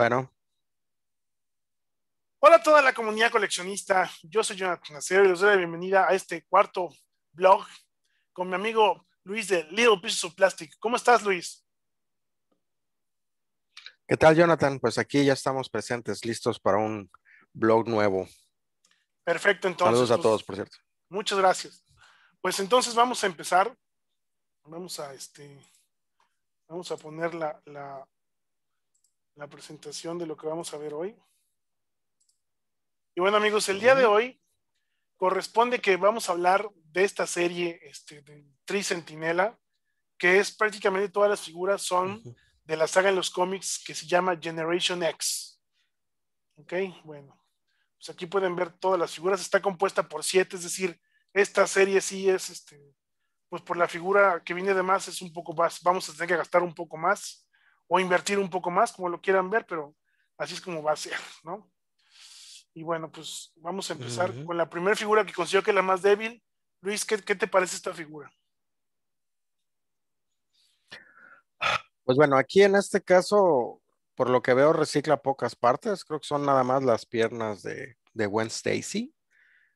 Bueno. Hola a toda la comunidad coleccionista. Yo soy Jonathan Acero y les doy la bienvenida a este cuarto blog con mi amigo Luis de Little Pieces of Plastic. ¿Cómo estás, Luis? ¿Qué tal, Jonathan? Pues aquí ya estamos presentes, listos para un blog nuevo. Perfecto, entonces. Saludos a todos, por cierto. Muchas gracias. Pues entonces vamos a empezar. Vamos a este. Vamos a poner la, la la presentación de lo que vamos a ver hoy. Y bueno, amigos, el día de hoy corresponde que vamos a hablar de esta serie este, de centinela que es prácticamente todas las figuras son de la saga en los cómics que se llama Generation X. Ok, bueno, pues aquí pueden ver todas las figuras, está compuesta por siete, es decir, esta serie sí es, este, pues por la figura que viene de más es un poco más, vamos a tener que gastar un poco más o invertir un poco más, como lo quieran ver, pero así es como va a ser, ¿no? Y bueno, pues vamos a empezar con la primera figura que considero que es la más débil. Luis, ¿qué, ¿qué, te parece esta figura? Pues bueno, aquí en este caso, por lo que veo, recicla pocas partes. Creo que son nada más las piernas de, de Gwen Stacy.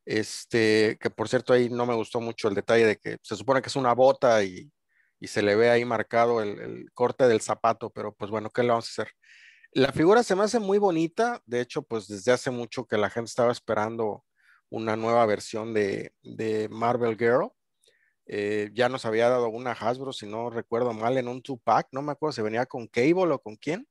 Este, que por cierto, ahí no me gustó mucho el detalle de que se supone que es una bota y y se le ve ahí marcado el, corte del zapato, pero pues bueno, ¿qué le vamos a hacer? La figura se me hace muy bonita, de hecho, pues desde hace mucho que la gente estaba esperando una nueva versión de, de Marvel Girl. Eh, ya nos había dado una Hasbro, si no recuerdo mal, en un 2-pack. no me acuerdo si venía con Cable o con quién.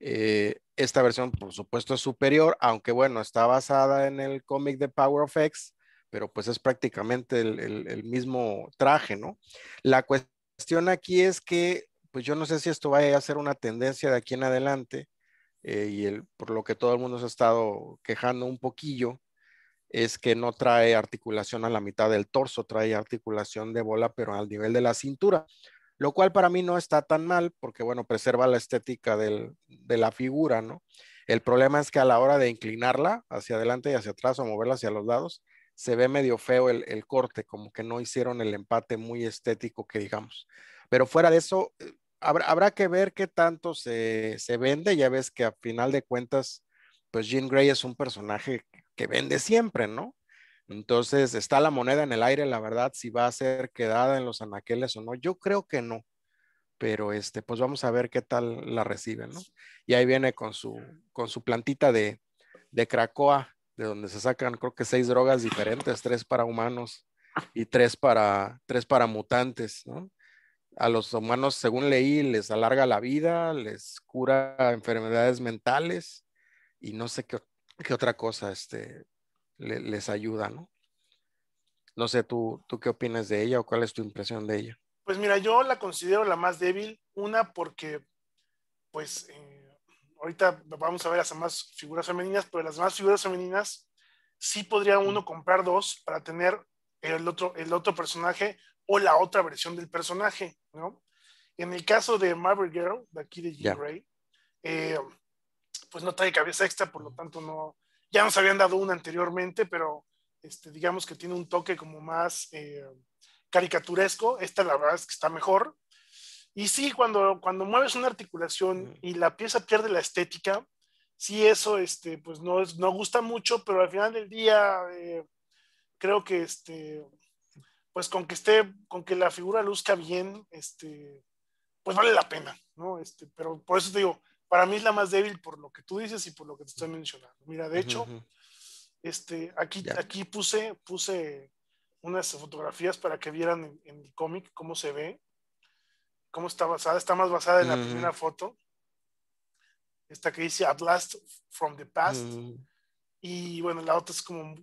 Eh, esta versión, por supuesto, es superior, aunque bueno, está basada en el cómic de Power of X, pero pues es prácticamente el, mismo traje, ¿no? La cuestión aquí es que, pues yo no sé si esto va a ser una tendencia de aquí en adelante, eh, y por lo que todo el mundo se ha estado quejando un poquillo, es que no trae articulación a la mitad del torso, trae articulación de bola, pero al nivel de la cintura, lo cual para mí no está tan mal, porque bueno, preserva la estética de la figura, ¿no? El problema es que a la hora de inclinarla hacia adelante y hacia atrás o moverla hacia los lados, se ve medio feo el, corte, como que no hicieron el empate muy estético que digamos. Pero fuera de eso, eh, habrá, que ver qué tanto se, vende. Ya ves que a final de cuentas, pues Jean Grey es un personaje que vende siempre, ¿no? Entonces, está la moneda en el aire, la verdad, si va a ser quedada en los anaqueles o no. Yo creo que no. Pero este, pues vamos a ver qué tal la reciben, ¿no? Y ahí viene con su, con su plantita de, de Cracoa de donde se sacan creo que seis drogas diferentes, tres para humanos y tres para, tres para mutantes, A los humanos, según leí, les alarga la vida, les cura enfermedades mentales y no sé qué, qué otra cosa este, les ayuda, ¿no? No sé, ¿tú, ¿tú qué opinas de ella o cuál es tu impresión de ella? Pues mira, yo la considero la más débil, una porque, pues, en ahorita vamos a ver las demás figuras femeninas, pero las más figuras femeninas sí podría uno comprar dos para tener el otro, el otro personaje o la otra versión del personaje, ¿no? En el caso de Marvel Girl, de aquí de Jean Grey, eh, pues no trae cabeza extra, por lo tanto no, ya nos habían dado una anteriormente, pero este, digamos que tiene un toque como más eh, caricaturesco, esta la verdad es que está mejor, y sí, cuando, cuando mueves una articulación y la pieza pierde la estética, sí, eso este, pues no, es, gusta mucho, pero al final del día eh, creo que este, pues con que esté, con que la figura luzca bien, este, pues vale la pena, ¿no? Este, pero por eso te digo, para mí es la más débil por lo que tú dices y por lo que te estoy mencionando. Mira, de hecho, este, aquí, aquí puse, puse unas fotografías para que vieran en, en el cómic cómo se ve cómo está basada, está más basada en la primera foto, esta que dice At Last from the Past, y bueno, la otra es como,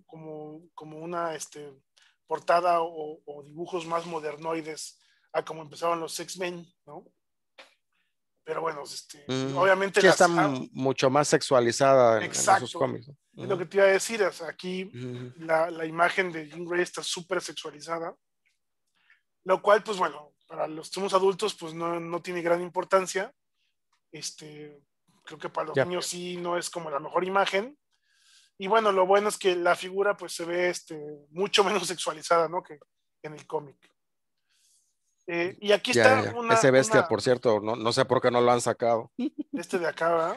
como, una este, portada o, dibujos más modernoides a como empezaban los X-Men, ¿no? Pero bueno, este, obviamente... ya está mucho más sexualizada en, esos cómics. lo que te iba a decir, es aquí la, la, imagen de Jim Gray está súper sexualizada, lo cual, pues bueno, para los somos adultos, pues no, tiene gran importancia. Este, creo que para los niños sí no es como la mejor imagen. Y bueno, lo bueno es que la figura pues se ve este, mucho menos sexualizada, ¿no? Que en el cómic. Eh, y aquí está Una, Ese bestia, por cierto, no, sé por qué no lo han sacado. Este de acá, ¿verdad?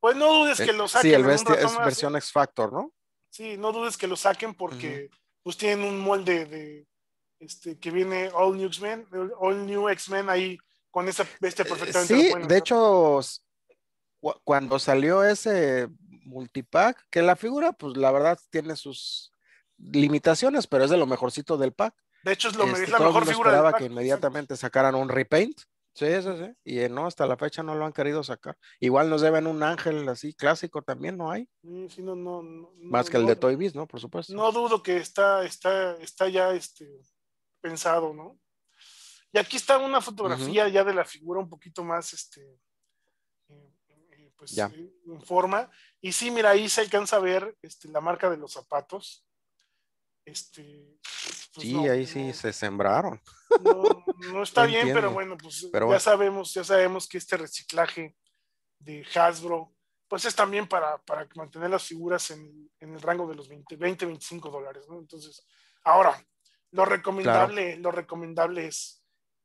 Pues no dudes que eh, lo saquen. Sí, el bestia es versión X Factor, ¿no? Sí, no dudes que lo saquen porque pues tienen un molde de, este, que viene All New X-Men, All New X-Men ahí con esa bestia eh, perfectamente. Sí, de hecho, cuando salió ese multipack, que la figura, pues la verdad tiene sus limitaciones, pero es de lo mejorcito del pack. De hecho, es, lo, este, la mejor figura. que inmediatamente sacaran un repaint. Sí, eso sí. Y eh, no, hasta la fecha no lo han querido sacar. Igual nos deben un ángel así clásico también, ¿no hay? Mm, sí, no, Más que el de Toy Biz, ¿no? Por supuesto. No dudo que está, está, está ya este, pensado, ¿no? Y aquí está una fotografía ya de la figura un poquito más, este, eh, eh, pues, eh, en forma. Y sí, mira, ahí se alcanza a ver este, la marca de los zapatos. Este, pues sí, ahí sí se sembraron. No, está bien, pero bueno, pues pero ya sabemos, ya sabemos que este reciclaje de Hasbro, pues es también para, para mantener las figuras en, en el rango de los 20, 20 25 dólares, ¿no? Entonces, ahora, lo recomendable, lo recomendable es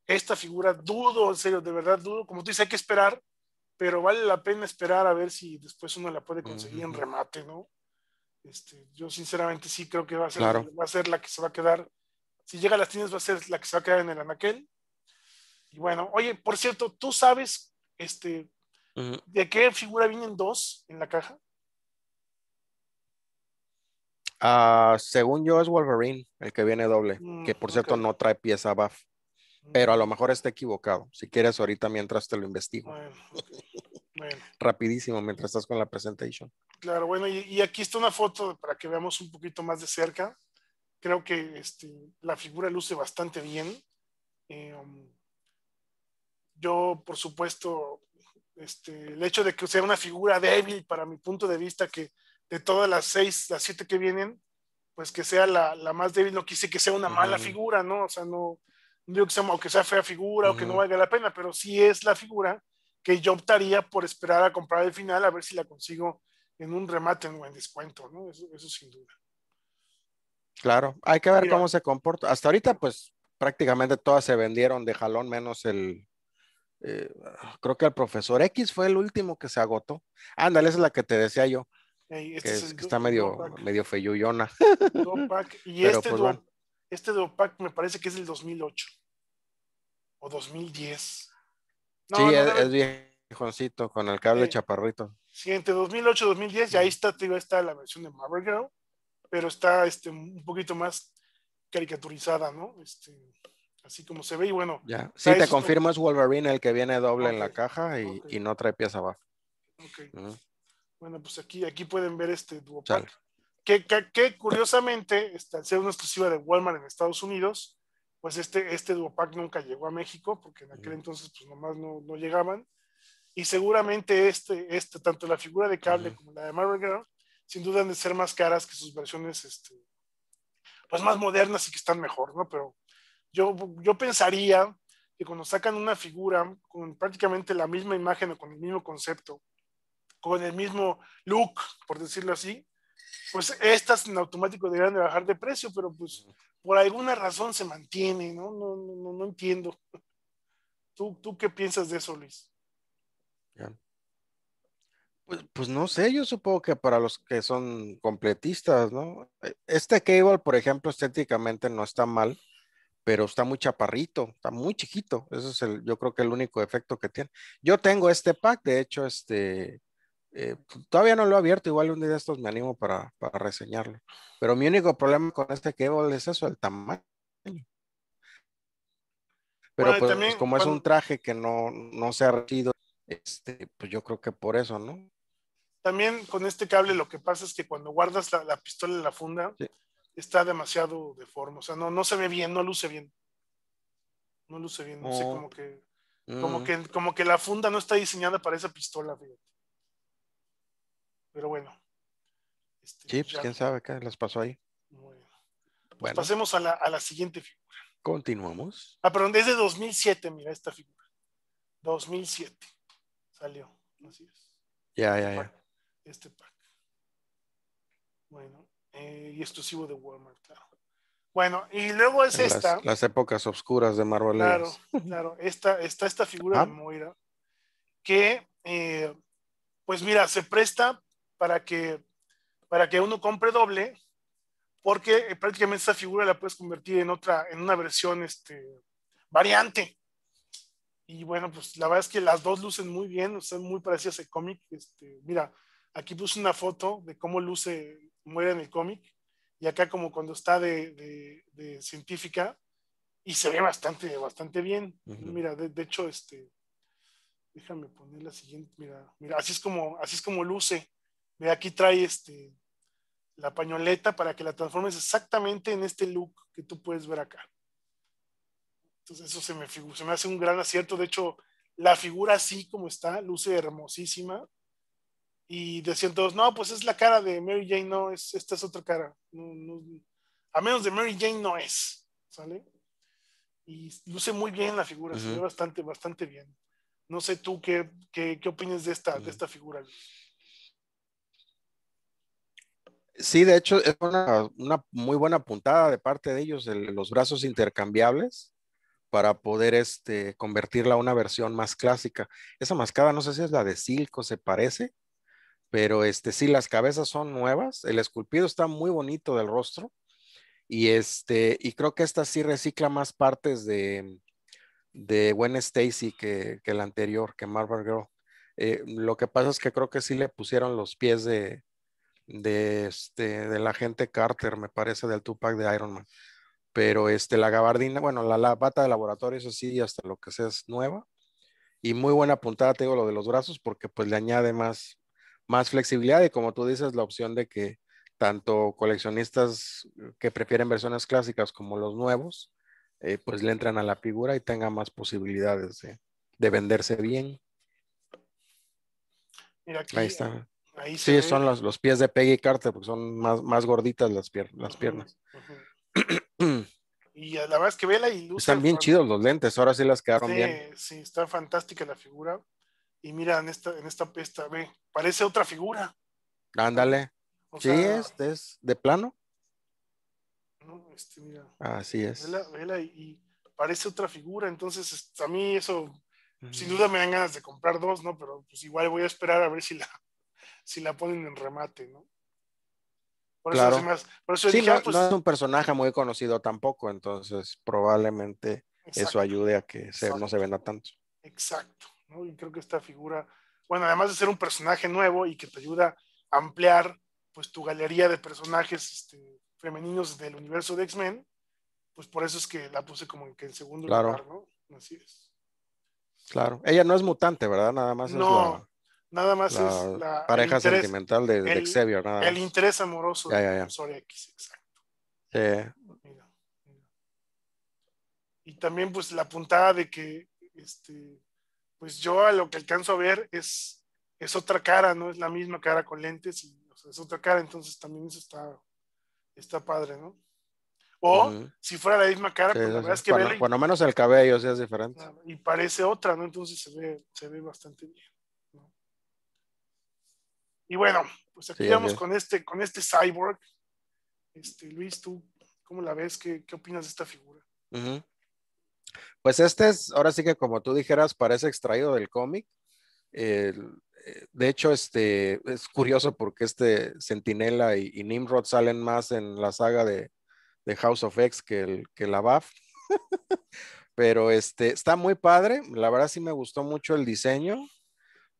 esta figura. Dudo, en serio, de verdad dudo. Como tú dices, hay que esperar, pero vale la pena esperar a ver si después uno la puede conseguir en remate, ¿no? Este, yo sinceramente sí creo que va a, ser, va a ser la que se va a quedar. Si llega a las tiendas, va a ser la que se va a quedar en el anaquel. Y bueno, oye, por cierto, ¿tú sabes este, de qué figura vienen dos en la caja? Ah, según yo es Wolverine, el que viene doble, que mm, por cierto no trae pieza buff, mm. pero a lo mejor está equivocado. Si quieres ahorita mientras te lo investigo. Rapidísimo mientras estás con la presentación. Claro, bueno, y, aquí está una foto para que veamos un poquito más de cerca. Creo que este, la figura luce bastante bien. Eh, um, yo, por supuesto, este, el hecho de que sea una figura débil para mi punto de vista que de todas las seis, las siete que vienen, pues que sea la, más débil, no quise que sea una mala figura, ¿no? O sea, no, digo que sea, o sea fea figura o que no valga la pena, pero sí es la figura que yo optaría por esperar a comprar el final a ver si la consigo en un remate o en descuento, ¿no? Eso, sin duda. Claro, hay que ver cómo se comporta. Hasta ahorita, pues prácticamente todas se vendieron de jalón, menos el, eh, creo que el profesor X fue el último que se agotó. Ándale, esa es la que te decía yo. Este que está medio, medio feyuyona. Y este, pues, este me parece que es del 2008 o 2010. sí, es, con el cable eh, chaparrito. Sí, entre 2008 y 2010, ya ahí está, digo está la versión de Marvel Girl, pero está este, un poquito más caricaturizada, ¿no? Este, así como se ve, y bueno. Ya, sí, te confirmo, es Wolverine el que viene doble en la caja y, no trae pieza abajo. Ok. Bueno, pues aquí, aquí pueden ver este Duopack. Que, curiosamente, este, al ser una exclusiva de Walmart en Estados Unidos, pues este, este Duopack nunca llegó a México, porque en aquel mm. entonces pues nomás no, llegaban. Y seguramente este, este, tanto la figura de cable como la de Marvel Girl, sin duda han de ser más caras que sus versiones, este, pues más modernas y que están mejor, ¿no? Pero yo, yo pensaría que cuando sacan una figura con prácticamente la misma imagen o con el mismo concepto, con el mismo look, por decirlo así, pues estas en automático deberían de bajar de precio, pero pues por alguna razón se mantiene, ¿no? No, entiendo. ¿Tú, ¿Tú qué piensas de eso, Luis? Pues, pues, no sé, yo supongo que para los que son completistas, ¿no? Este cable, por ejemplo, estéticamente no está mal, pero está muy chaparrito, está muy chiquito. Ese es el, yo creo que el único efecto que tiene. Yo tengo este pack, de hecho, este, eh, pues, todavía no lo he abierto, igual un día de estos me animo para, reseñarlo. Pero mi único problema con este Cable es eso, el tamaño. Pero pues, pues como es un traje que no, se ha retido, este, pues yo creo que por eso, ¿no? También con este cable lo que pasa es que cuando guardas la, pistola en la funda, está demasiado deforme, o sea, no, no se ve bien, no luce bien. No luce bien, no sé, oh. como que, como, mm. que, como que la funda no está diseñada para esa pistola, fíjate. Pero bueno. Chips, este, pues pues, quién sabe qué las pasó ahí. Pues bueno. pasemos a la, siguiente figura. Continuamos. Ah, perdón, desde 2007, mira esta figura. 2007 salió. Así es. Ya, ya, ya. Este pack. Bueno, eh, y exclusivo de Walmart, claro. Bueno, y luego es esta. Las épocas oscuras de Marvel. Claro, claro. Esta, está esta figura ah. de Moira, que, eh, pues mira, se presta para que, para que uno compre doble, porque eh, prácticamente esa figura la puedes convertir en otra, en una versión este, variante. Y bueno, pues la verdad es que las dos lucen muy bien, son muy parecidas al cómic. Este, mira, aquí puse una foto de cómo luce Muere en el cómic, y acá como cuando está de, de, científica, y se ve bastante, bastante bien. Mira, de, de, hecho, este, déjame poner la siguiente, mira, mira, así es como, así es como luce aquí trae este, la pañoleta para que la transformes exactamente en este look que tú puedes ver acá. Entonces eso se me, se me hace un gran acierto. De hecho, la figura así como está, luce hermosísima. Y decían todos, no, pues es la cara de Mary Jane, no, es, esta es otra cara. a menos de Mary Jane no es, ¿sale? Y luce muy bien la figura, se ve bastante, bastante bien. No sé tú qué, qué, opinas de esta, esta figura, Sí, de hecho, es una, muy buena puntada de parte de ellos, los brazos intercambiables para poder este, convertirla a una versión más clásica. Esa mascada, no sé si es la de Silco, se parece, pero este, sí, las cabezas son nuevas, el esculpido está muy bonito del rostro y, este, y creo que esta sí recicla más partes de, de Gwen Stacy que, que la anterior, que Marvel Girl. Eh, lo que pasa es que creo que sí le pusieron los pies de, de, este, de la gente Carter, me parece, del Tupac de Iron Man. Pero este, la gabardina, bueno, la, la bata de laboratorio, eso sí, hasta lo que sea es nueva. Y muy buena puntada, tengo lo de los brazos, porque pues le añade más, más flexibilidad y como tú dices, la opción de que tanto coleccionistas que prefieren versiones clásicas como los nuevos, eh, pues le entran a la figura y tenga más posibilidades de, de venderse bien. Ahí está sí, son los, pies de Peggy Carter, porque son más, más gorditas las, piernas. y la verdad es que vela y Están bien chidos los lentes, ahora sí las quedaron bien. Sí, está fantástica la figura. Y mira, en esta, en esta pesta, ve, parece otra figura. Ándale. sí, este es de plano. No, este, mira. Así es. Vela, vela y, parece otra figura, entonces a mí eso, sin duda me dan ganas de comprar dos, ¿no? Pero pues igual voy a esperar a ver si la si la ponen en remate, ¿no? Por eso, por eso ah, pues no, es un personaje muy conocido tampoco, entonces probablemente eso ayude a que no se venda tanto. Exacto, ¿no? Y creo que esta figura, bueno, además de ser un personaje nuevo y que te ayuda a ampliar pues tu galería de personajes este, femeninos del universo de X-Men, pues por eso es que la puse como en, que en segundo lugar, ¿no? Así es. Claro, ella no es mutante, ¿verdad? Nada más es Nada más es la pareja sentimental de, de el, El interés amoroso de ya, X, exacto. Sí. Y también pues la puntada de que este, pues yo a lo que alcanzo a ver es, es otra cara, no es la misma cara con lentes, y, es otra cara, entonces también eso está, está padre, ¿no? O si fuera la misma cara, pues la verdad es que... ver, menos el cabello sí es diferente. Y parece otra, ¿no? Entonces se ve, se ve bastante bien. Y bueno, pues aquí vamos con este, con este cyborg. Este, Luis, ¿tú cómo la ves? ¿Qué, qué opinas de esta figura? Pues este es, ahora sí que como tú dijeras, parece extraído del cómic. Eh, de hecho, este, es curioso porque este Sentinela y, Nimrod salen más en la saga de, House of X que, el, que la BAF. Pero este, está muy padre, la verdad sí me gustó mucho el diseño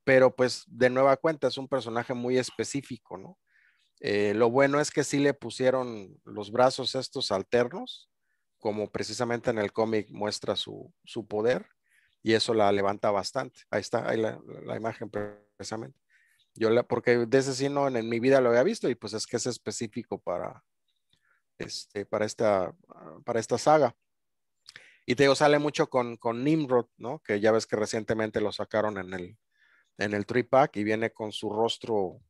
pero pues de nueva cuenta es un personaje muy específico, ¿no? Eh, lo bueno es que sí le pusieron los brazos estos alternos, como precisamente en el cómic muestra su, poder, y eso la levanta bastante. Ahí está, ahí la, imagen precisamente. Yo la, porque de ese sí no en, mi vida lo había visto, y pues es que es específico para, este, para, esta, para esta saga. Y te digo, sale mucho con, con Nimrod, ¿no? Que ya ves que recientemente lo sacaron en el, en el three y viene con su rostro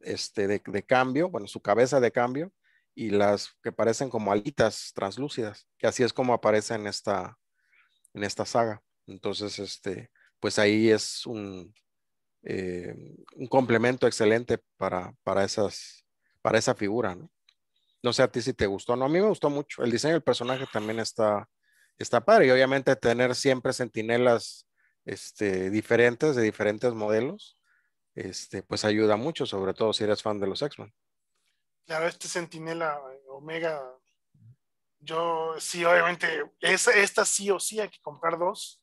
este, de, cambio, bueno, su cabeza de cambio y las que parecen como alitas translúcidas, que así es como aparece en esta, en esta saga. Entonces, este, pues ahí es un, eh, un complemento excelente para, para, esas, para esa figura, ¿no? No sé a ti si te gustó, no, a mí me gustó mucho. El diseño del personaje también está, está padre y obviamente tener siempre sentinelas este, diferentes de diferentes modelos, este, pues ayuda mucho, sobre todo si eres fan de los X-Men. Claro, este Sentinela eh, Omega, yo sí, obviamente, es, esta sí o sí hay que comprar dos,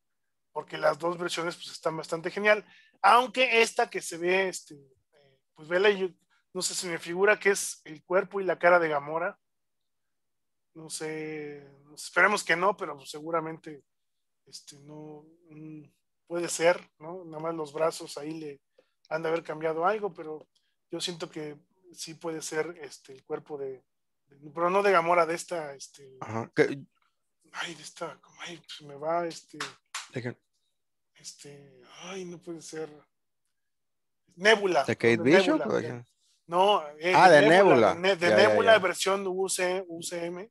porque las dos versiones pues están bastante genial, aunque esta que se ve, este, eh, pues vela, no sé si me figura que es el cuerpo y la cara de Gamora, no sé, esperemos que no, pero seguramente este, no, mm, puede ser, ¿no? Nada más los brazos ahí le han de haber cambiado algo, pero yo siento que sí puede ser este, el cuerpo de, pero no de Gamora, de esta, este, Ajá. ay, de esta, ay, pues me va, este, este, ay, no puede ser, Nebula. ¿De Kate Bishop? No, eh, ah, de Nebula. De Nebula, de, versión UCM.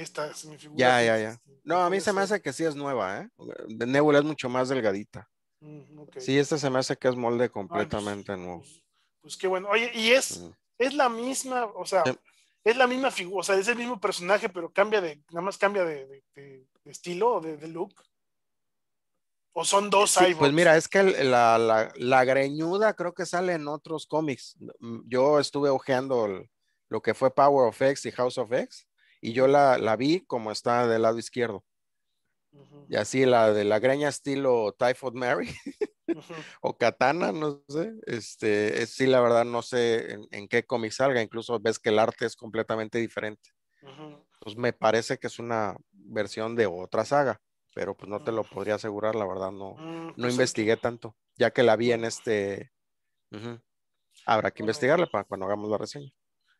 Esta es mi figura. Ya, ya, ya. Este, no, a mí se me hace que sí es nueva, ¿eh? De Nebula es mucho más delgadita. Mm, sí, esta se me hace que es molde completamente pues, nuevo. Pues, pues, qué bueno. Oye, y es, es la misma, o sea, es la misma figura, o sea, es el mismo personaje, pero cambia de, nada más cambia de, estilo, de, de look. ¿O son dos sí, Pues mira, es que la, la, la, greñuda creo que sale en otros cómics. Mm, yo estuve ojeando lo que fue Power of X y House of X y yo la, la vi como está del lado izquierdo. Y así la de la greña estilo Typhoid Mary o Katana, no sé. Este, es, sí, la verdad no sé en, qué cómic salga. Incluso ves que el arte es completamente diferente. entonces Pues me parece que es una versión de otra saga, pero pues no te lo podría asegurar, la verdad no, mm, no pues investigué tanto, ya que la vi en este... Habrá que investigarla para cuando hagamos la reseña.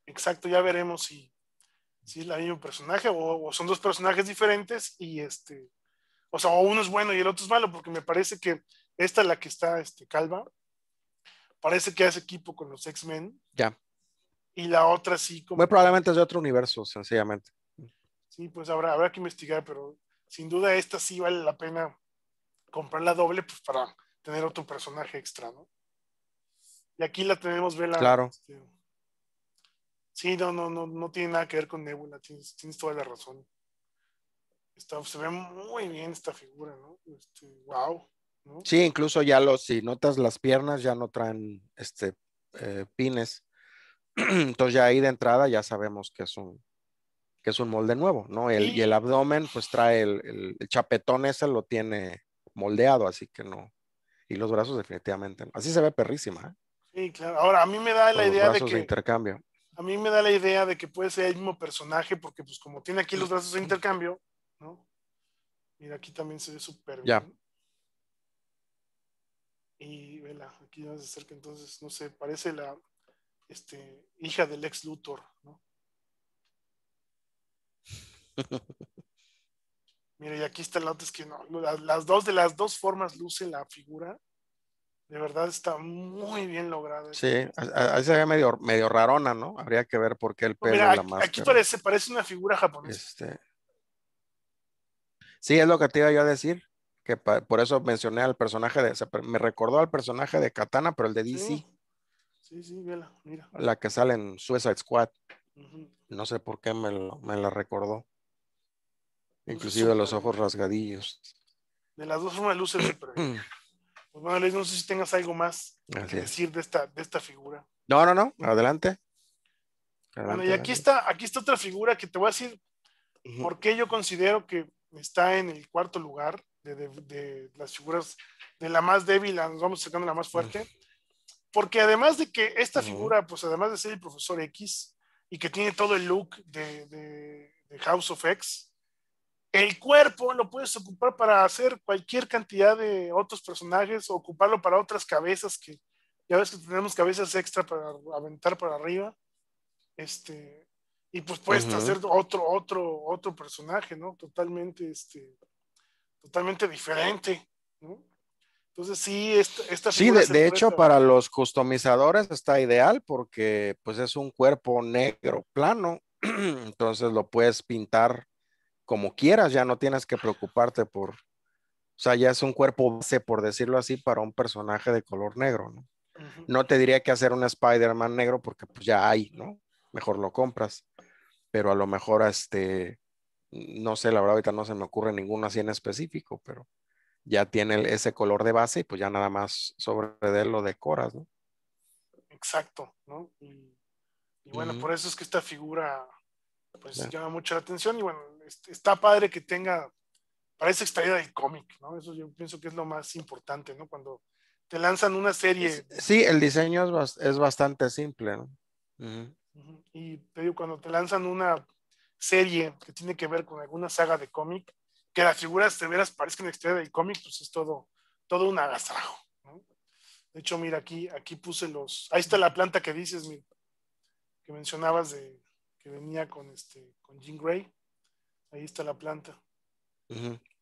Exacto, ya veremos si, si es el mismo personaje o, son dos personajes diferentes y este, o sea, o uno es bueno y el otro es malo, porque me parece que esta es la que está este, calva, parece que hace equipo con los X-Men. Ya. Y la otra sí como... Muy probablemente es de otro universo, sencillamente. Sí, pues habrá, habrá que investigar, pero sin duda esta sí vale la pena comprar la doble pues para tener otro personaje extra, ¿no? Y aquí la tenemos, Vela. Claro. Este, Sí, no, no, no, no tiene nada que ver con Nebula, tienes, toda la razón. Está, se ve muy bien esta figura, ¿no? wow. Este, sí, incluso ya los, si notas las piernas, ya no traen este eh, pines. Entonces ya ahí de entrada ya sabemos que es un, que es un molde nuevo, ¿no? Y el abdomen, pues trae el, el, chapetón ese, lo tiene moldeado, así que no. Y los brazos definitivamente. Así se ve perrísima. ¿eh? Sí, claro. Ahora, a mí me da la idea de que... De intercambio a mí me da la idea de que puede ser el mismo personaje, porque pues como tiene aquí los brazos de intercambio, ¿no? Mira, aquí también se ve súper bien. Y vela, aquí ya se acerca, entonces, no sé, parece la este, hija del ex Luthor, ¿no? Mira, y aquí está el otra, es que no, las, dos de las dos formas luce la figura de verdad está muy bien logrado. Sí, ahí se ve medio, medio rarona, ¿no? Habría que ver por qué el pues pelo Mira, la máscara. Aquí parece, una figura japonesa. Este... Sí, es lo que te iba yo a decir. Que por eso mencioné al personaje de. me recordó al personaje de Katana, pero el de DC. Sí, sí, mira. La que sale en Suicide Squad. No sé por qué me, la recordó. Pues Inclusive los ojos rasgadillos. De las dos formas luce Pues, bueno, no sé si tengas algo más que decir de esta, de esta figura. No, no, no, adelante. bueno, y aquí está, aquí está otra figura que te voy a decir por qué yo considero que está en el cuarto lugar de, de, las figuras de la más débil, nos vamos sacando la más fuerte. Porque además de que esta figura, pues además de ser el profesor X y que tiene todo el look de, de House of X, el cuerpo lo puedes ocupar para hacer cualquier cantidad de otros personajes o ocuparlo para otras cabezas que ya ves que tenemos cabezas extra para aventar para arriba. Este, y pues puedes hacer otro otro otro personaje, ¿no? Totalmente este totalmente diferente, ¿no? Entonces sí, esta, Sí, de, de hecho para los customizadores está ideal porque pues es un cuerpo negro plano, entonces lo puedes pintar como quieras, ya no tienes que preocuparte por, o sea, ya es un cuerpo base, por decirlo así, para un personaje de color negro, ¿no? No te diría que hacer un Spider-Man negro porque pues ya hay, ¿no? Mejor lo compras. Pero a lo mejor, este, no sé, la verdad ahorita no se me ocurre ninguno así en específico, pero ya tiene ese color de base y pues ya nada más sobre él lo decoras, ¿no? Exacto, ¿no? Y, bueno, por eso es que esta figura, pues, llama mucho la atención y bueno, está padre que tenga, parece extraída del cómic, ¿no? Eso yo pienso que es lo más importante, ¿no? Cuando te lanzan una serie. Sí, el diseño es, bastante simple, ¿no? Y te digo, cuando te lanzan una serie que tiene que ver con alguna saga de cómic, que las figuras de veras parezcan extraída del cómic, pues es todo, todo un agasajo. ¿no? De hecho, mira, aquí, aquí puse los. Ahí está la planta que dices, que mencionabas de que venía con este con Jean Grey ahí está la planta.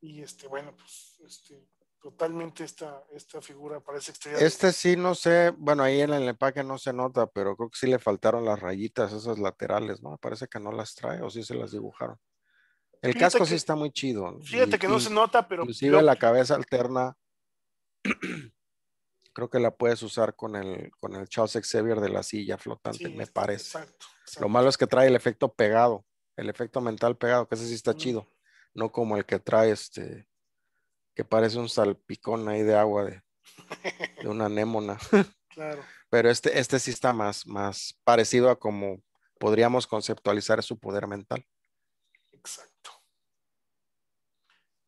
Y este, bueno, pues este, totalmente esta, esta figura parece exterior. Este sí, no sé, bueno, ahí en el empaque no se nota, pero creo que sí le faltaron las rayitas, esas laterales, ¿no? Parece que no las trae o sí se las dibujaron. El casco sí está muy chido. Fíjate que no se nota, pero... Inclusive la cabeza alterna, creo que la puedes usar con el, con el Charles Xavier de la silla flotante, me parece. Lo malo es que trae el efecto pegado. El efecto mental pegado, que ese sí está chido. No como el que trae este, que parece un salpicón ahí de agua de, una anémona. Claro. Pero este, este sí está más, más parecido a como podríamos conceptualizar su poder mental. Exacto.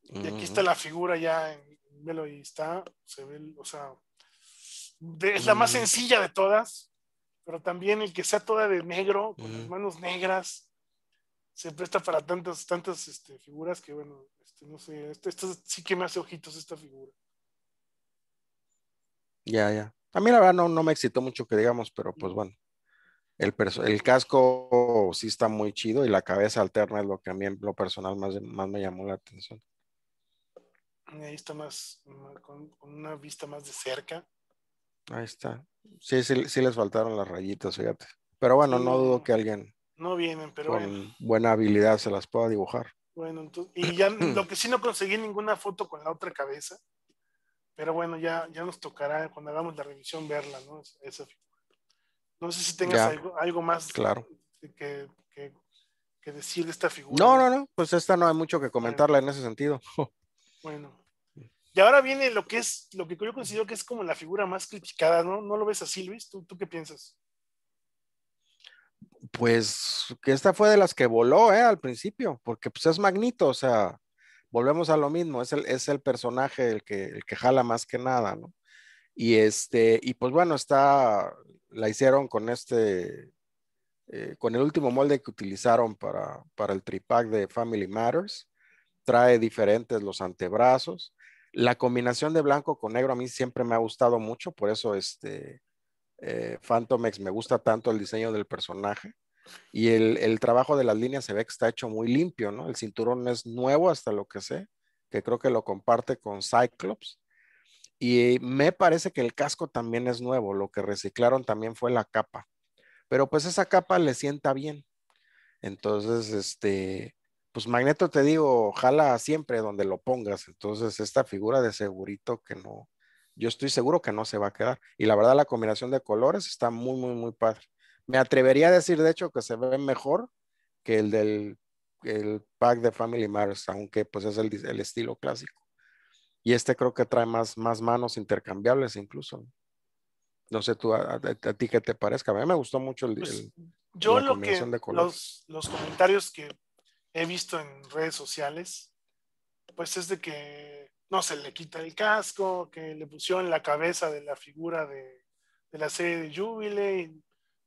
Y aquí está la figura ya, velo, y está, se ve, o sea, es la más sencilla de todas, pero también el que sea toda de negro, con las manos negras, se presta para tantas, tantas este, figuras que, bueno, este, no sé, este, esto sí que me hace ojitos esta figura. Ya, ya. A mí la verdad no, no me excitó mucho que digamos, pero pues bueno. El, el casco sí está muy chido y la cabeza alterna es lo que a mí en lo personal más, más me llamó la atención. ahí está más, con, una vista más de cerca. Ahí está. Sí, sí, sí les faltaron las rayitas, fíjate. Pero bueno, no dudo que alguien no vienen, pero Con Buena habilidad se las puedo dibujar. Bueno, entonces, y ya lo que sí no conseguí ninguna foto con la otra cabeza, pero bueno, ya, ya nos tocará cuando hagamos la revisión verla, ¿no? Esa figura. No sé si tengas algo, más claro. que, decir de esta figura. No, no, no, pues esta no hay mucho que comentarla en ese sentido. bueno. Y ahora viene lo que es, lo que yo considero que es como la figura más criticada, ¿no? ¿No lo ves así, Luis? ¿Tú, tú qué piensas? pues que esta fue de las que voló, ¿eh? Al principio, porque pues es Magnito, o sea, volvemos a lo mismo, es el, personaje el que, el que jala más que nada, ¿no? Y este, y pues bueno, está, la hicieron con este, eh, con el último molde que utilizaron para, para el tripack de Family Matters, trae diferentes los antebrazos, la combinación de blanco con negro a mí siempre me ha gustado mucho, por eso este, eh, Phantom X. Me gusta tanto el diseño del personaje y el, el, trabajo de las líneas se ve que está hecho muy limpio, ¿no? El cinturón es nuevo hasta lo que sé, que creo que lo comparte con Cyclops. Y me parece que el casco también es nuevo, lo que reciclaron también fue la capa. Pero pues esa capa le sienta bien. Entonces, este, pues Magneto te digo, jala siempre donde lo pongas. Entonces, esta figura de segurito que no, yo estoy seguro que no se va a quedar. Y la verdad, la combinación de colores está muy, muy, muy padre. Me atrevería a decir, de hecho, que se ve mejor que el del el pack de Family Matters, aunque pues es el, el, estilo clásico. Y este creo que trae más, más manos intercambiables incluso. No sé tú, a, ti qué te parezca. A mí me gustó mucho el, pues, yo la combinación de colores. los comentarios que he visto en redes sociales, pues es de que no se le quita el casco, que le pusieron la cabeza de la figura de, de la serie de Jubilee.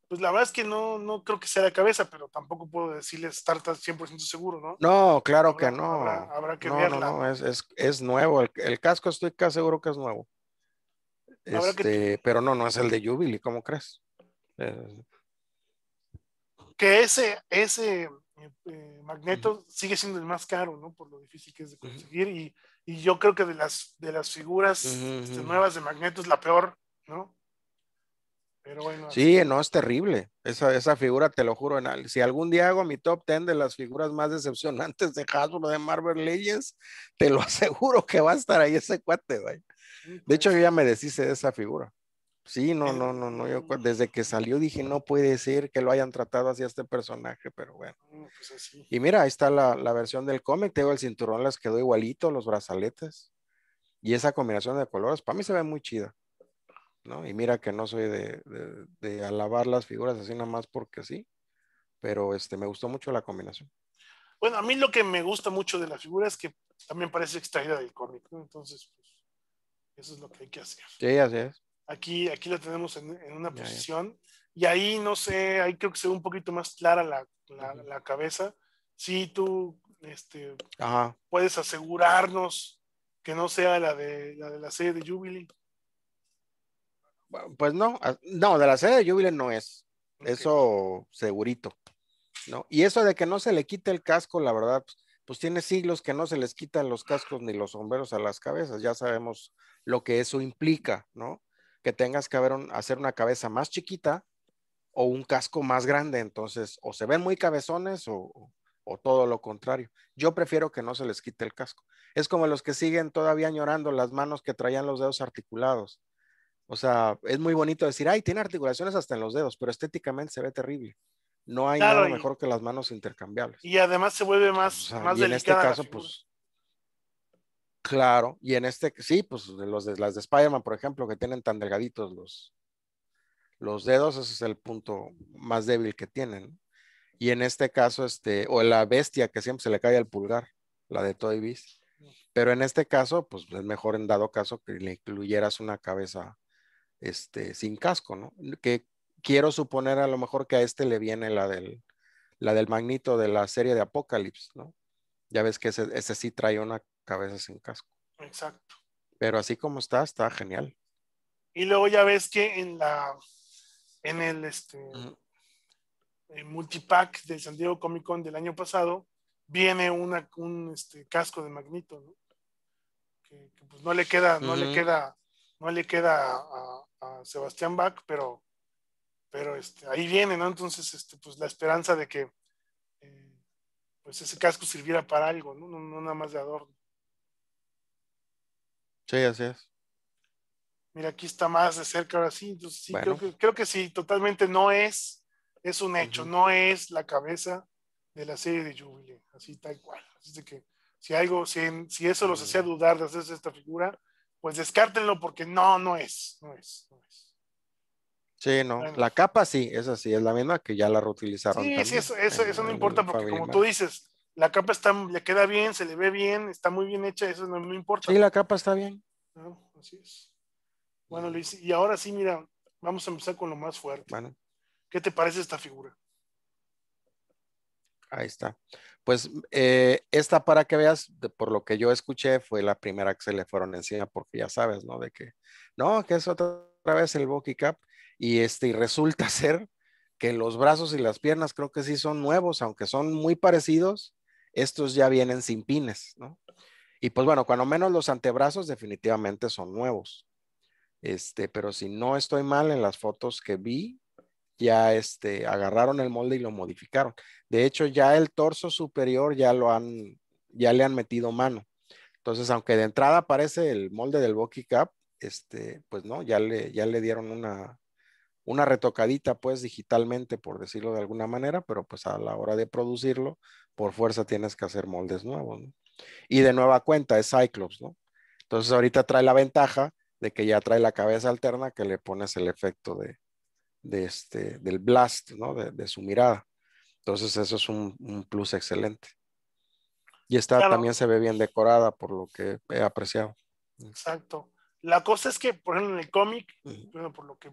Pues la verdad es que no, no creo que sea la cabeza, pero tampoco puedo decirle, estar 100% seguro, ¿no? No, claro que no. Habrá, que verla. No, no, es, es, es nuevo. El, casco estoy casi seguro que es nuevo. Este, pero no, no es el de Jubilee, ¿cómo crees? Que ese, ese eh, Magneto sigue siendo el más caro, ¿no? Por lo difícil que es de conseguir. y, yo creo que de las, de las figuras este, nuevas de Magneto es la peor, ¿no? Pero bueno. Sí, este no, es terrible. Esa, esa figura, te lo juro, si algún día hago mi top 10 de las figuras más decepcionantes de Hasbro de Marvel Legends, te lo aseguro que va a estar ahí ese cuate, güey. De hecho, pues. yo ya me deshice de esa figura. Sí, no, no, no, no. Yo mm, desde que salió dije, no puede ser que lo hayan tratado así a este personaje, pero bueno. Pues y mira, ahí está la, versión del cómic. Tengo el cinturón las quedó igualito, los brazaletes. Y esa combinación de colores, para mí se ve muy chida. ¿no? Y mira que no soy de, de, alabar las figuras así nada más porque sí. Pero este, me gustó mucho la combinación. Bueno, a mí lo que me gusta mucho de la figura es que también parece extraída del cómic, Entonces, pues, eso es lo que hay que hacer. Sí, así es. Aquí, aquí la tenemos en, una posición. Y ahí, no sé, ahí creo que se ve un poquito más clara la, cabeza. Si tú este, puedes asegurarnos que no sea la de la, de la serie de Jubilee. Pues no, no, de la serie de Jubilee no es. Eso segurito. ¿no? Y eso de que no se le quite el casco, la verdad, pues, tiene siglos que no se les quitan los cascos ni los sombreros a las cabezas. Ya sabemos lo que eso implica, ¿no? que tengas que hacer una cabeza más chiquita o un casco más grande. Entonces, o se ven muy cabezones o, todo lo contrario. Yo prefiero que no se les quite el casco. Es como los que siguen todavía llorando las manos que traían los dedos articulados. O sea, es muy bonito decir, ay, tiene articulaciones hasta en los dedos, pero estéticamente se ve terrible. No hay nada mejor que las manos intercambiables. Y además se vuelve más, más en este caso, pues, Claro, y en este, sí, pues los de, las de Spider-Man, por ejemplo, que tienen tan delgaditos los, los dedos, ese es el punto más débil que tienen. Y en este caso, este, o la bestia que siempre se le cae al pulgar, la de Toy Biz. Pero en este caso, pues es mejor en dado caso que le incluyeras una cabeza este, sin casco, ¿no? Que quiero suponer a lo mejor que a este le viene la del, la del magnito de la serie de Apocalypse, ¿no? Ya ves que ese sí trae una cabezas sin casco. Exacto. Pero así como está, está genial. Y luego ya ves que en la en el este multipack de San Diego Comic Con del año pasado viene una, un este, casco de Magneto, ¿no? Que, pues no le queda, no le queda, no le queda a, Sebastián Bach, pero, pero este, ahí viene, ¿no? Entonces, este, pues la esperanza de que eh, pues ese casco sirviera para algo, No, no nada más de adorno. Sí, así es. Mira, aquí está más de cerca ahora sí. creo, que, sí, totalmente no es, es un hecho, no es la cabeza de la serie de Jubilee, así tal cual. Así que si algo, si, si eso los hacía dudar de hacerse esta figura, pues descártenlo porque no, no es, no es, no es. Sí, no, la capa sí, esa sí, es la misma que ya la reutilizaron. Sí, sí, eso, eso no importa porque como tú dices, la capa está, le queda bien, se le ve bien, está muy bien hecha, eso no, me importa. Sí, la capa está bien. Ah, así es. Bueno, Luis, y ahora sí, mira, vamos a empezar con lo más fuerte. Bueno. ¿Qué te parece esta figura? Ahí está. Pues eh, esta para que veas, por lo que yo escuché, fue la primera que se le fueron encima, porque ya sabes, ¿no? De que, no, que es otra, vez el Bucky Cap, y este, y resulta ser que los brazos y las piernas creo que sí son nuevos, aunque son muy parecidos, estos ya vienen sin pines, ¿no? Y pues bueno, cuando menos los antebrazos definitivamente son nuevos. Este, pero si no estoy mal en las fotos que vi, ya este, agarraron el molde y lo modificaron. De hecho, ya el torso superior ya lo han, ya le han metido mano. Entonces, aunque de entrada parece el molde del Bucky Cup, este, pues no, ya le, ya le dieron una, una retocadita pues digitalmente, por decirlo de alguna manera, pero pues a la hora de producirlo, por fuerza tienes que hacer moldes nuevos. Y de nueva cuenta es Cyclops, ¿no? Entonces ahorita trae la ventaja de que ya trae la cabeza alterna que le pones el efecto de, este, del blast, ¿no? De, su mirada. Entonces eso es un, plus excelente. Y esta también se ve bien decorada por lo que he apreciado. Exacto. La cosa es que, por ejemplo, en el cómic, bueno, por lo que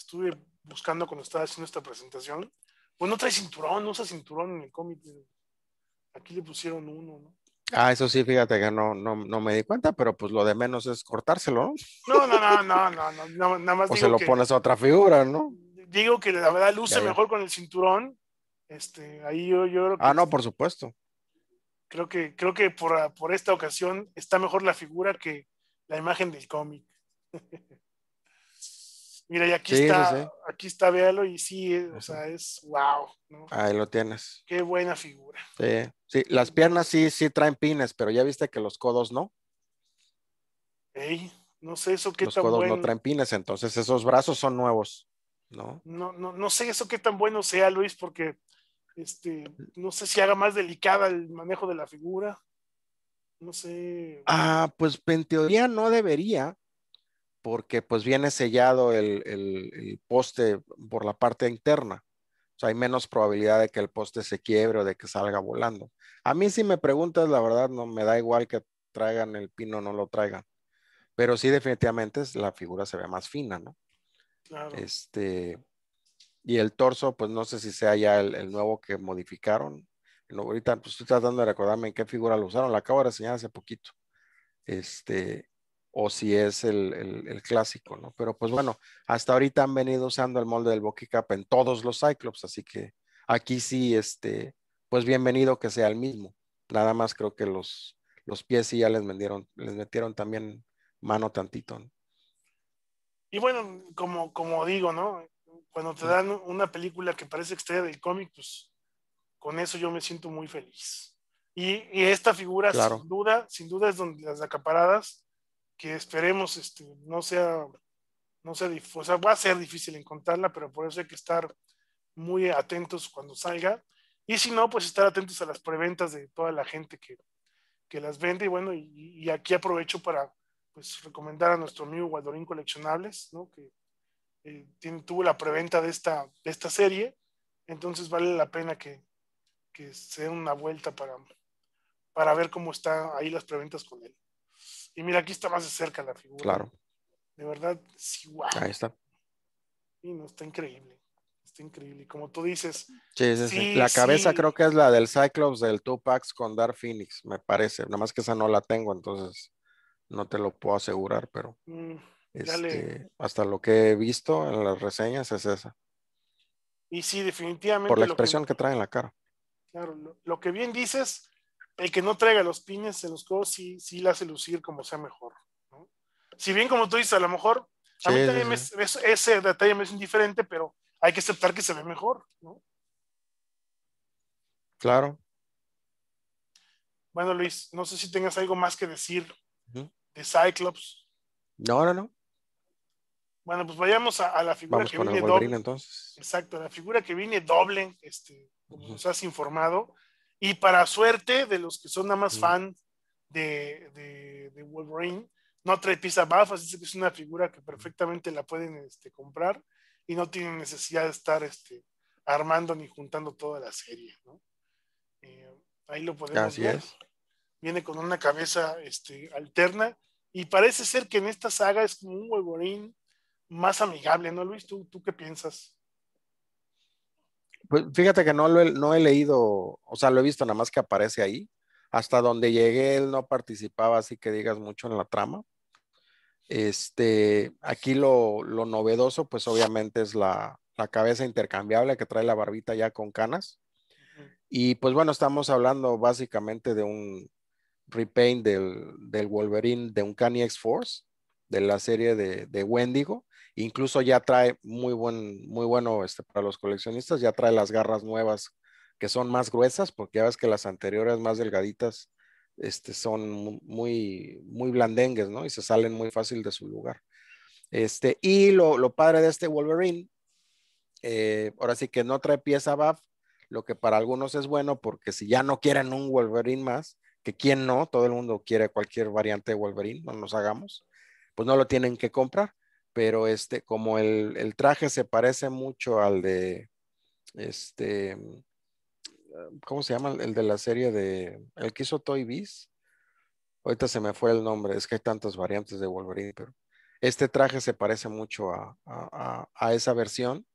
estuve buscando cuando estaba haciendo esta presentación. Pues no trae cinturón, no usa cinturón en el cómic. Aquí le pusieron uno, ¿no? Ah, eso sí, fíjate que no, no, no me di cuenta, pero pues lo de menos es cortárselo, ¿no? No, no, no, no, no, no nada más. O se lo pones a otra figura, ¿no? Digo que la verdad luce mejor con el cinturón. Este, ahí yo, yo creo ah, que Ah, no, por supuesto. Creo que, creo que por, por esta ocasión está mejor la figura que la imagen del cómic. Mira, y aquí está, aquí está, véalo, y sí, eh, o sea, es wow. ¿no? Ahí lo tienes. Qué buena figura. Sí, sí, las piernas sí, sí traen pines, pero ya viste que los codos no. Ey, no sé eso qué tan bueno. Los codos no traen pines, entonces esos brazos son nuevos, ¿no? No, no, no sé eso qué tan bueno sea, Luis, porque este, no sé si haga más delicada el manejo de la figura. No sé. Ah, pues en teoría no debería, porque pues viene sellado el, poste por la parte interna. O sea, hay menos probabilidad de que el poste se quiebre o de que salga volando. A mí si me preguntas, la verdad, no me da igual que traigan el pino o no lo traigan. Pero sí, definitivamente la figura se ve más fina, ¿no? Claro. Este, y el torso, pues no sé si sea ya el, nuevo que modificaron. No, ahorita pues, estás dando de recordarme en qué figura lo usaron. La acabo de reseñar hace poquito. Este, o si es el, clásico, ¿no? Pero pues bueno, hasta ahorita han venido usando el molde del Cap en todos los Cyclops, así que aquí sí, este, pues bienvenido que sea el mismo. Nada más creo que los, los pies sí ya les metieron, también mano tantito. Y bueno, como, como digo, ¿no? Cuando te dan una película que parece extraída del cómic, pues con eso yo me siento muy feliz. Y, esta figura, sin duda, sin duda es donde las acaparadas que esperemos este, no sea, no sea, o sea, va a ser difícil encontrarla, pero por eso hay que estar muy atentos cuando salga. Y si no, pues estar atentos a las preventas de toda la gente que, que las vende. Y bueno, y, aquí aprovecho para pues, recomendar a nuestro amigo Guadorín Coleccionables, ¿no? que eh, tuvo la preventa de esta, de esta serie. Entonces vale la pena que, que se dé una vuelta para, para ver cómo están ahí las preventas con él. Y mira, aquí está más de cerca la figura. Claro. De verdad, sí, guau Ahí está. Y no, está increíble. Está increíble. Y como tú dices. Sí, sí, La cabeza creo que es la del Cyclops del Tupac con Dark Phoenix, me parece. Nada más que esa no la tengo, entonces no te lo puedo asegurar, pero. Mm, este, hasta lo que he visto en las reseñas es esa. Y sí, definitivamente. Por la expresión que, trae en la cara. Claro, lo que bien dices el que no traiga los pines en los codos sí, sí la hace lucir como sea mejor. Si bien, como tú dices, a lo mejor a mí también me ese detalle me es indiferente, pero hay que aceptar que se ve mejor. ¿no? Claro. Bueno, Luis, no sé si tengas algo más que decir de Cyclops. No, no, no. Bueno, pues vayamos a, la figura que viene doble. Entonces. Exacto, la figura que viene doble, este, como nos has informado. Y para suerte de los que son nada más fan de, Wolverine, no trae pizza buff, así que es una figura que perfectamente la pueden este, comprar y no tienen necesidad de estar este, armando ni juntando toda la serie. Eh, ahí lo podemos ver. Viene con una cabeza este, alterna y parece ser que en esta saga es como un Wolverine más amigable, ¿no, Luis? tú qué piensas? Pues fíjate que no, lo he, no he leído, o sea, lo he visto nada más que aparece ahí. Hasta donde llegué, él no participaba, así que digas mucho en la trama. Este, aquí lo, novedoso, pues obviamente es la, cabeza intercambiable que trae la barbita ya con canas. Y pues bueno, estamos hablando básicamente de un repaint del, Wolverine de un Kanye X-Force, de la serie de, de Wendigo Incluso ya trae muy buen, muy bueno este, para los coleccionistas, ya trae las garras nuevas que son más gruesas, porque ya ves que las anteriores más delgaditas este, son muy, muy blandengues, ¿no? Y se salen muy fácil de su lugar. Este, y lo, padre de este Wolverine, eh, ahora sí que no trae pieza BAF, lo que para algunos es bueno, porque si ya no quieren un Wolverine más, que quién no, todo el mundo quiere cualquier variante de Wolverine, no nos hagamos, pues no lo tienen que comprar pero este, como el, traje se parece mucho al de, este, mm, ah, ¿cómo se llama? El de la serie de, el que hizo Toy Biz. Ahorita se me fue el nombre, es que hay tantas variantes de Wolverine, pero este traje se parece mucho a, a, a esa versión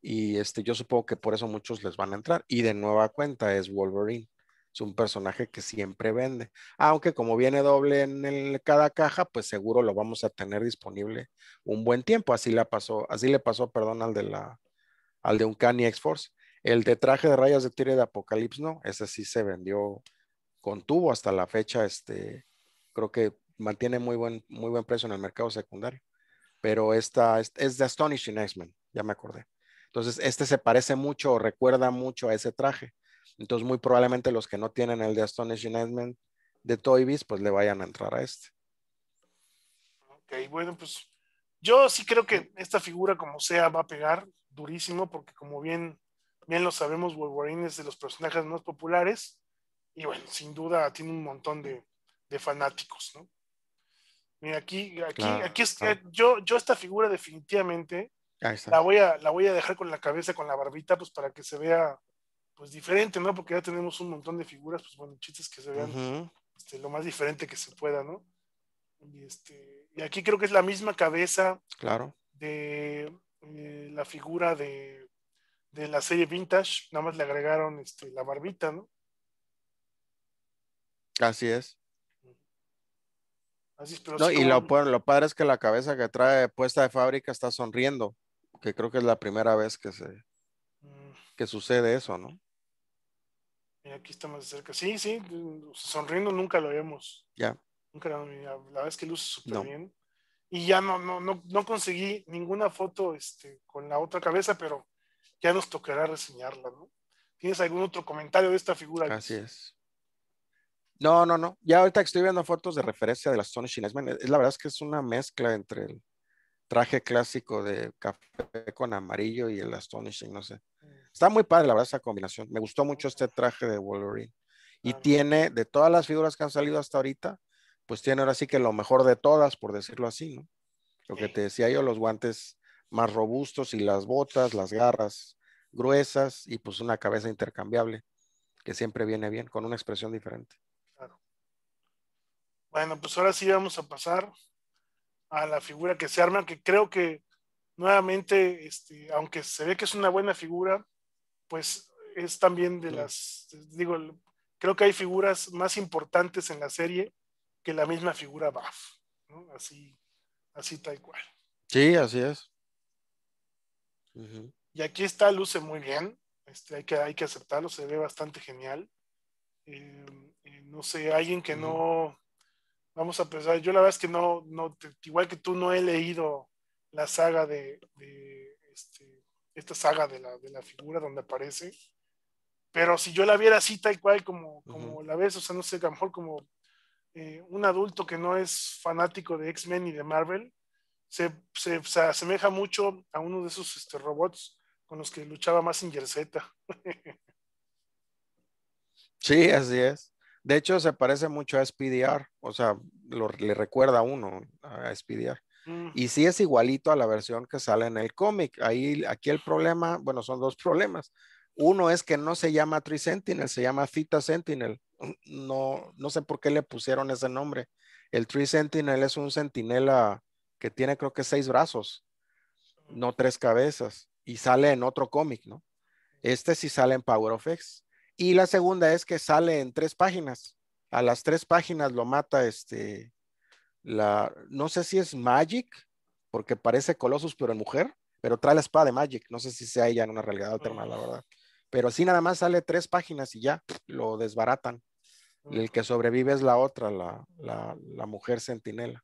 y este, yo supongo que por eso muchos les van a entrar. Y de nueva cuenta es Wolverine. Es un personaje que siempre vende. Aunque como viene doble en cada caja, pues seguro lo vamos a tener disponible un buen tiempo. Así, la pasó, así le pasó, perdón, al de la al de Uncanny X-Force. El de traje de rayas de tira de Apocalipsis, no, ese sí se vendió con tubo hasta la fecha. Este, creo que mantiene muy buen, muy buen precio en el mercado secundario. Pero esta es, de Astonishing X-Men, ya me acordé. Entonces, este se parece mucho, o recuerda mucho a ese traje. Entonces, muy probablemente los que no tienen el de Astonishing Edmund de Biz pues le vayan a entrar a este. Ok, bueno, pues yo sí creo que esta figura, como sea, va a pegar durísimo, porque como bien, bien lo sabemos, Wolverine es de los personajes más populares. Y bueno, sin duda tiene un montón de, fanáticos, ¿no? Mira, aquí, aquí, aquí es, eh, yo, yo esta figura definitivamente la voy, a, la voy a dejar con la cabeza, con la barbita, pues para que se vea pues diferente, ¿no? Porque ya tenemos un montón de figuras, pues bueno, chistes que se vean este, lo más diferente que se pueda, ¿no? Y, este, y aquí creo que es la misma cabeza claro. de eh, la figura de, la serie Vintage, nada más le agregaron este, la barbita, ¿no? Así es. Así es pero no, y lo, lo padre es que la cabeza que trae puesta de fábrica está sonriendo, que creo que es la primera vez que se, mm. que sucede eso, ¿no? aquí está más cerca. Sí, sí, sonriendo nunca lo vemos. Ya. Nunca La verdad es que luce súper bien. Y ya no, no, no, conseguí ninguna foto este, con la otra cabeza, pero ya nos tocará reseñarla, ¿no? ¿Tienes algún otro comentario de esta figura? Así es. No, no, no. Ya ahorita estoy viendo fotos de referencia de la Tony es, la verdad es que es una mezcla entre el traje clásico de café con amarillo y el Astonishing, no sé. Mm. Está muy padre, la verdad, esa combinación. Me gustó mucho este traje de Wolverine. Y tiene, de todas las figuras que han salido hasta ahorita, pues tiene ahora sí que lo mejor de todas, por decirlo así, ¿no? Lo que te decía yo, los guantes más robustos y las botas, las garras gruesas y pues una cabeza intercambiable, que siempre viene bien, con una expresión diferente. Bueno, pues ahora sí vamos a pasar a la figura que se arma, que creo que nuevamente, este, aunque se ve que es una buena figura, pues es también de las, digo, creo que hay figuras más importantes en la serie que la misma figura Buff, Así, así tal cual. Sí, así es. Y aquí está, luce muy bien, este, hay, que, hay que aceptarlo, se ve bastante genial. Eh, eh, no sé, alguien que no, vamos a pensar, yo la verdad es que no, no igual que tú, no he leído la saga de, de este, esta saga de la, figura donde aparece. Pero si yo la viera así, tal cual, como, como la ves, o sea, no sé, a lo mejor como eh, un adulto que no es fanático de X-Men y de Marvel, se, asemeja mucho a uno de esos este, robots con los que luchaba más en Z. sí, así es. De hecho, se parece mucho a e R, o sea, le recuerda a uno a e R. Mm. Y sí es igualito a la versión que sale en el cómic. Ahí, aquí el problema, bueno, son dos problemas. Uno es que no se llama Tree Sentinel, se llama Fita Sentinel. No, no sé por qué le pusieron ese nombre. El Tree Sentinel es un sentinela que tiene creo que seis brazos, no tres cabezas. Y sale en otro cómic, ¿no? Este sí sale en Power of X. Y la segunda es que sale en tres páginas. A las tres páginas lo mata este la, no sé si es Magic, porque parece Colossus, pero en mujer, pero trae la espada de Magic. No sé si sea ella en una realidad alterna, la verdad. Pero así nada más sale tres páginas y ya lo desbaratan. El que sobrevive es la otra, la, mujer sentinela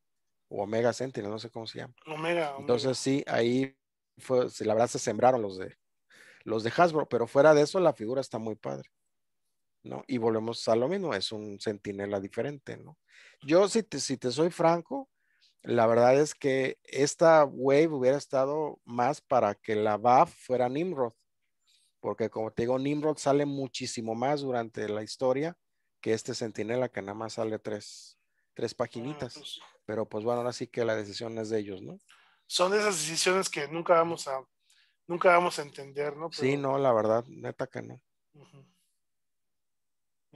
o Omega Sentinel, no sé cómo se llama. Omega. Entonces sí, ahí fue, la verdad se sembraron los de los de Hasbro, pero fuera de eso la figura está muy padre. ¿no? Y volvemos a lo mismo, es un centinela diferente, ¿no? Yo, si te, si te soy franco, la verdad es que esta wave hubiera estado más para que la BAF fuera Nimrod, porque como te digo, Nimrod sale muchísimo más durante la historia que este centinela que nada más sale tres, tres paginitas. Pero pues bueno, así que la decisión es de ellos, ¿no? Son esas decisiones que nunca vamos a, nunca vamos a entender, ¿no? Sí, no, la verdad, neta que no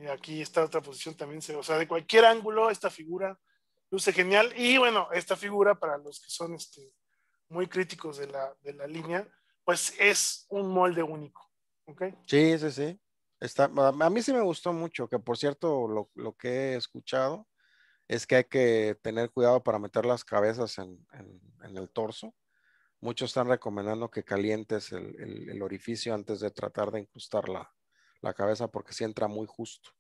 y aquí está otra posición también se, o sea, de cualquier ángulo esta figura luce genial. Y bueno, esta figura para los que son este, muy críticos de la, línea, pues es un molde único. ¿okay? Sí, sí, sí. Está, a mí sí me gustó mucho, que por cierto, lo, que he escuchado es que hay que tener cuidado para meter las cabezas en, el torso. Muchos están recomendando que calientes el, orificio antes de tratar de incrustarla la cabeza porque si entra muy justo.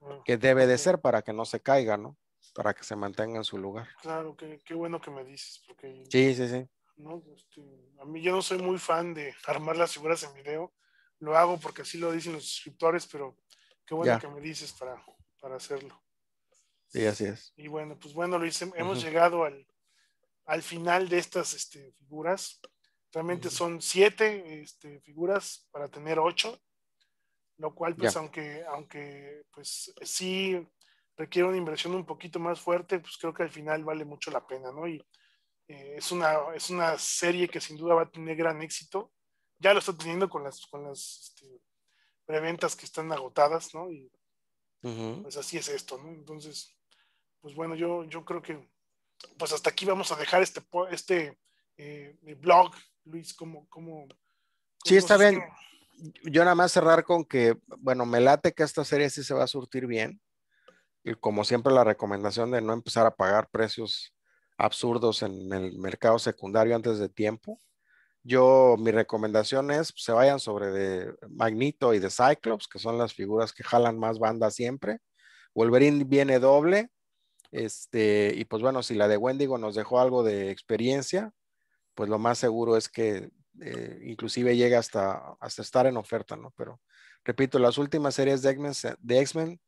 Ah, que debe de ser para que no se caiga, ¿no? Para que se mantenga en su lugar. Claro, qué, qué bueno que me dices. Porque sí, sí, sí. Este, a mí yo no soy muy fan de armar las figuras en video. Lo hago porque así lo dicen los suscriptores, pero qué bueno que me dices para, para hacerlo. Sí, así es. Y bueno, pues bueno, hice hemos llegado al, final de estas este, figuras. Realmente son siete este, figuras para tener ocho lo cual pues aunque, aunque pues sí requiere una inversión un poquito más fuerte, pues creo que al final vale mucho la pena, ¿no? Y eh, es, una, es una serie que sin duda va a tener gran éxito, ya lo está teniendo con las, con las este, preventas que están agotadas, ¿no? Y pues así es esto, ¿no? Entonces, pues bueno, yo, yo creo que pues hasta aquí vamos a dejar este, este eh, blog, Luis, como... como sí, está bien yo nada más cerrar con que, bueno, me late que esta serie sí se va a surtir bien. Y como siempre, la recomendación de no empezar a pagar precios absurdos en el mercado secundario antes de tiempo. Yo, mi recomendación es se vayan sobre de Magnito y de Cyclops, que son las figuras que jalan más banda siempre. Wolverine viene doble. Este, y pues bueno, si la de Wendigo nos dejó algo de experiencia, pues lo más seguro es que eh, inclusive llega hasta, hasta estar en oferta, ¿no? Pero repito, las últimas series de X-Men, de X-Men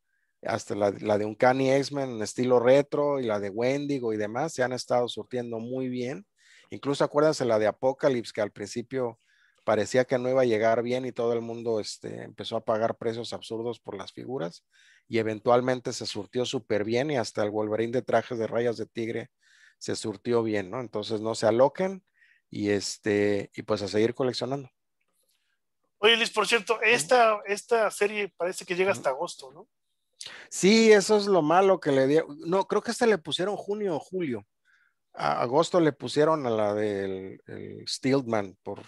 hasta la, la de Uncanny X-Men en estilo retro y la de Wendigo y demás, se han estado surtiendo muy bien. Incluso acuérdense la de Apocalypse, que al principio parecía que no iba a llegar bien y todo el mundo este, empezó a pagar precios absurdos por las figuras y eventualmente se surtió súper bien y hasta el Wolverine de trajes de rayas de tigre se surtió bien, ¿no? Entonces no se aloquen, y este, y pues a seguir coleccionando. Oye, Liz, por cierto, esta, esta serie parece que llega hasta agosto, ¿no? Sí, eso es lo malo que le dio. No, creo que hasta le pusieron junio o julio. agosto le pusieron a la del el Steelman por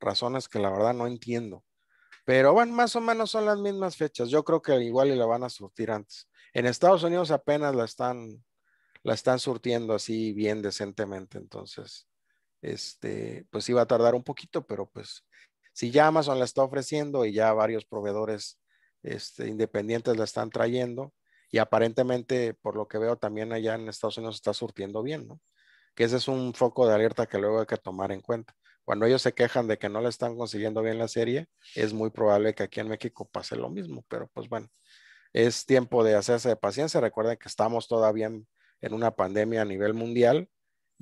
razones que la verdad no entiendo. Pero bueno, más o menos son las mismas fechas. Yo creo que igual y la van a surtir antes. En Estados Unidos apenas la están, la están surtiendo así bien decentemente. Entonces, este, pues iba a tardar un poquito, pero pues si ya Amazon la está ofreciendo y ya varios proveedores este, independientes la están trayendo y aparentemente por lo que veo también allá en Estados Unidos está surtiendo bien, ¿no? Que ese es un foco de alerta que luego hay que tomar en cuenta. Cuando ellos se quejan de que no le están consiguiendo bien la serie, es muy probable que aquí en México pase lo mismo, pero pues bueno, es tiempo de hacerse de paciencia. Recuerden que estamos todavía en una pandemia a nivel mundial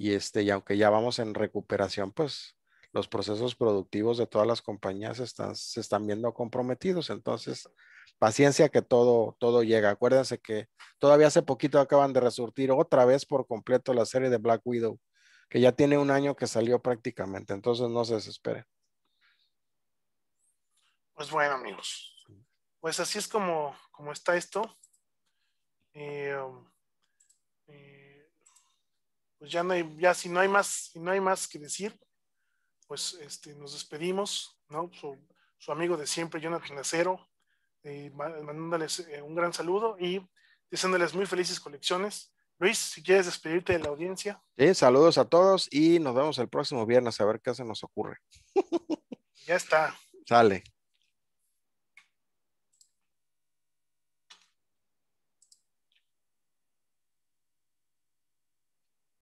y, este, y aunque ya vamos en recuperación, pues los procesos productivos de todas las compañías están, se están viendo comprometidos. Entonces, paciencia que todo, todo llega. Acuérdense que todavía hace poquito acaban de resurtir otra vez por completo la serie de Black Widow, que ya tiene un año que salió prácticamente. Entonces, no se desesperen. Pues bueno, amigos. Pues así es como, como está esto. Eh, um, pues ya no hay, ya si no hay más, si no hay más que decir, pues este, nos despedimos, ¿no? Su, amigo de siempre, Jonathan Acero, eh, mandándoles eh, un gran saludo y diciéndoles muy felices colecciones. Luis, si quieres despedirte de la audiencia. Sí, saludos a todos y nos vemos el próximo viernes a ver qué se nos ocurre. Ya está. Sale.